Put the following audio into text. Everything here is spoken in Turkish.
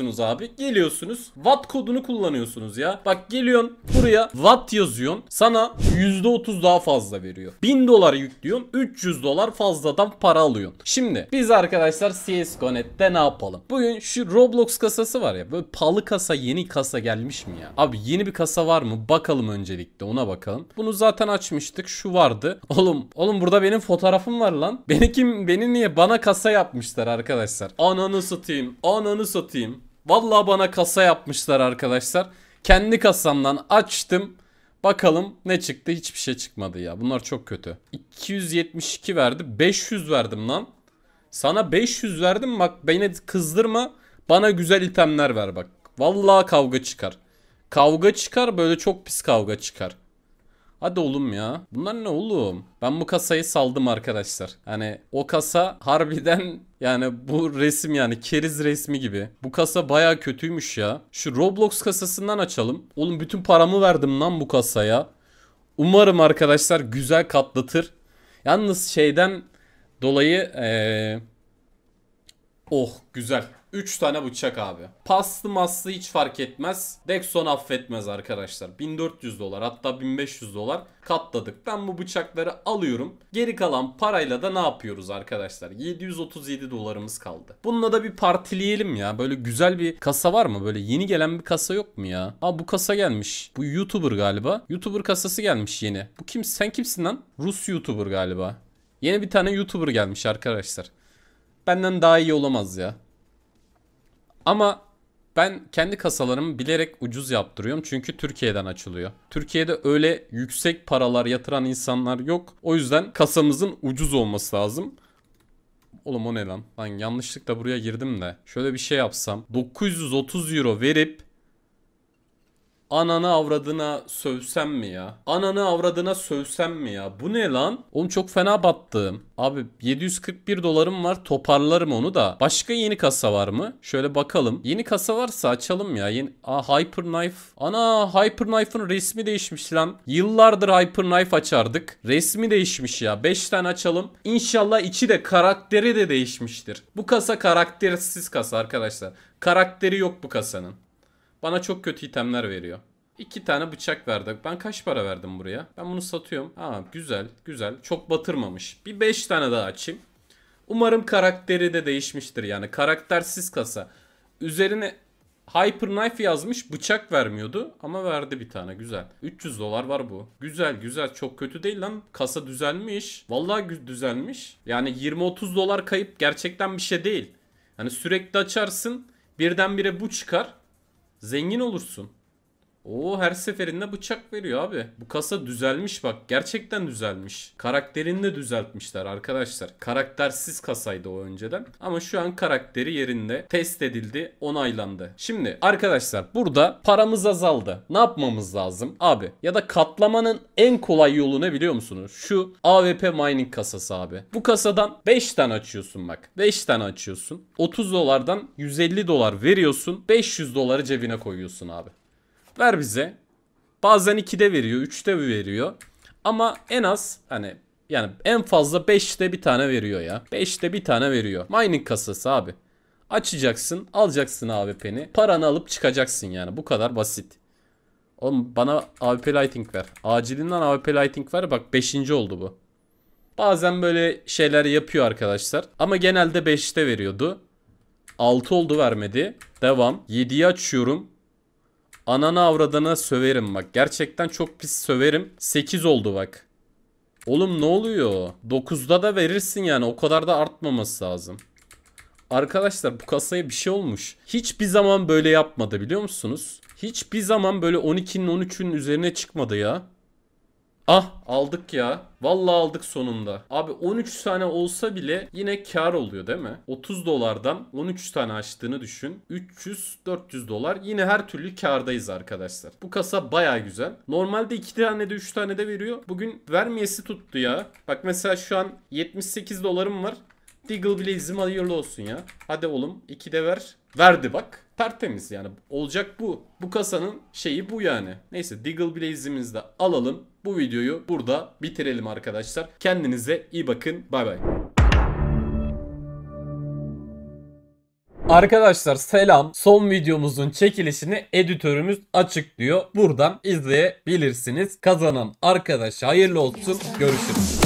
yapıyorsunuz abi? Geliyorsunuz. Watt kodunu kullanıyorsunuz ya. Bak geliyorsun buraya watt yazıyorsun. Sana %30 daha fazla veriyor. 1000 dolar yüklüyorsun. 300 dolar fazladan para alıyorsun. Şimdi biz arkadaşlar CSGO.net'te ne yapalım? Bugün şu Roblox kasası var ya. Böyle palı kasa yeni kasa gelmiş mi ya? Abi yeni bir kasa var mı? Bakalım öncelikle ona bakalım. Bunu zaten açmıştık. Şu vardı. Oğlum oğlum burada benim fotoğrafım var lan. Beni kim beni niye bana kasa yapmışlar arkadaşlar. Ananı satayım. Ananı satayım. Vallahi bana kasa yapmışlar arkadaşlar. Kendi kasamdan açtım. Bakalım ne çıktı? Hiçbir şey çıkmadı ya. Bunlar çok kötü. 272 verdi. 500 verdim lan. Sana 500 verdim bak beni kızdırma. Bana güzel itemler ver bak. Vallahi kavga çıkar. Kavga çıkar böyle çok pis kavga çıkar. Hadi oğlum ya. Bunlar ne oğlum? Ben bu kasayı saldım arkadaşlar. Hani o kasa harbiden yani bu resim yani keriz resmi gibi. Bu kasa baya kötüymüş ya. Şu Roblox kasasından açalım. Oğlum bütün paramı verdim lan bu kasaya. Umarım arkadaşlar güzel katlatır. Yalnız şeyden dolayı ee... oh güzel. 3 tane bıçak abi. Paslı maslı hiç fark etmez. Dexon affetmez arkadaşlar. 1400 dolar hatta 1500 dolar katladık. Ben bu bıçakları alıyorum. Geri kalan parayla da ne yapıyoruz arkadaşlar? 737 dolarımız kaldı. Bununla da bir partileyelim ya. Böyle güzel bir kasa var mı? Böyle yeni gelen bir kasa yok mu ya? Aa bu kasa gelmiş. Bu YouTuber galiba. YouTuber kasası gelmiş yeni. Bu kim? Sen kimsin lan? Rus YouTuber galiba. Yeni bir tane YouTuber gelmiş arkadaşlar. Benden daha iyi olamaz ya. Ama ben kendi kasalarımı bilerek ucuz yaptırıyorum çünkü Türkiye'den açılıyor. Türkiye'de öyle yüksek paralar yatıran insanlar yok. O yüzden kasamızın ucuz olması lazım. Oğlum o ne lan? Ben yanlışlıkla buraya girdim de. Şöyle bir şey yapsam. 930 euro verip anana avradına sövsem mi ya? Ananı avradına sövsem mi ya? Bu ne lan? Oğlum çok fena battım. Abi 741 dolarım var toparlarım onu da. Başka yeni kasa var mı? Şöyle bakalım. Yeni kasa varsa açalım ya. Yeni... Aa Knife. Ana Hyper Hyperknife'ın resmi değişmiş lan. Yıllardır Hyper Knife açardık. Resmi değişmiş ya. 5 tane açalım. İnşallah içi de karakteri de değişmiştir. Bu kasa karaktersiz kasa arkadaşlar. Karakteri yok bu kasanın. Bana çok kötü itemler veriyor. İki tane bıçak verdik. Ben kaç para verdim buraya? Ben bunu satıyorum. Aa güzel güzel. Çok batırmamış. Bir beş tane daha açayım. Umarım karakteri de değişmiştir yani. Karaktersiz kasa. Üzerine Hyper Knife yazmış bıçak vermiyordu ama verdi bir tane güzel. 300 dolar var bu. Güzel güzel çok kötü değil lan. Kasa düzelmiş. Vallahi düzelmiş. Yani 20-30 dolar kayıp gerçekten bir şey değil. Hani sürekli açarsın birdenbire bu çıkar. Zengin olursun. Oo her seferinde bıçak veriyor abi. Bu kasa düzelmiş bak. Gerçekten düzelmiş. Karakterini de düzeltmişler arkadaşlar. Karaktersiz kasaydı o önceden. Ama şu an karakteri yerinde. Test edildi. Onaylandı. Şimdi arkadaşlar burada paramız azaldı. Ne yapmamız lazım? Abi ya da katlamanın en kolay yolu ne biliyor musunuz? Şu AWP mining kasası abi. Bu kasadan 5 tane açıyorsun bak. 5 tane açıyorsun. 30 dolardan 150 dolar veriyorsun. 500 doları cebine koyuyorsun abi. Ver bize. Bazen 2'de veriyor, 3'te veriyor. Ama en az hani yani en fazla 5'te bir tane veriyor ya. 5'te bir tane veriyor. Mining kasası abi. Açacaksın, alacaksın AWP'ni. Paranı alıp çıkacaksın yani. Bu kadar basit. Oğlum bana AWP Lighting ver. Acilinden AWP Lighting ver. Bak 5. oldu bu. Bazen böyle şeyler yapıyor arkadaşlar. Ama genelde 5'te veriyordu. 6 oldu vermedi. Devam. 7'yi açıyorum. Anana avradana söverim bak. Gerçekten çok pis söverim. 8 oldu bak. Oğlum ne oluyor? 9'da da verirsin yani. O kadar da artmaması lazım. Arkadaşlar bu kasaya bir şey olmuş. Hiçbir zaman böyle yapmadı biliyor musunuz? Hiçbir zaman böyle 12'nin 13'ünün üzerine çıkmadı ya. Ah aldık ya. Vallahi aldık sonunda. Abi 13 tane olsa bile yine kar oluyor değil mi? 30 dolardan 13 tane açtığını düşün. 300-400 dolar. Yine her türlü kardayız arkadaşlar. Bu kasa baya güzel. Normalde 2 tane de 3 tane de veriyor. Bugün vermiyesi tuttu ya. Bak mesela şu an 78 dolarım var. Deagle Blaze'im hayırlı olsun ya. Hadi oğlum 2 de ver. Verdi bak. Tertemiz yani. Olacak bu. Bu kasanın şeyi bu yani. Neyse Diggle Blaze'imizi de alalım. Bu videoyu burada bitirelim arkadaşlar. Kendinize iyi bakın. Bay bay. Arkadaşlar selam. Son videomuzun çekilişini editörümüz açıklıyor. Buradan izleyebilirsiniz. Kazanan arkadaş hayırlı olsun. Görüşürüz.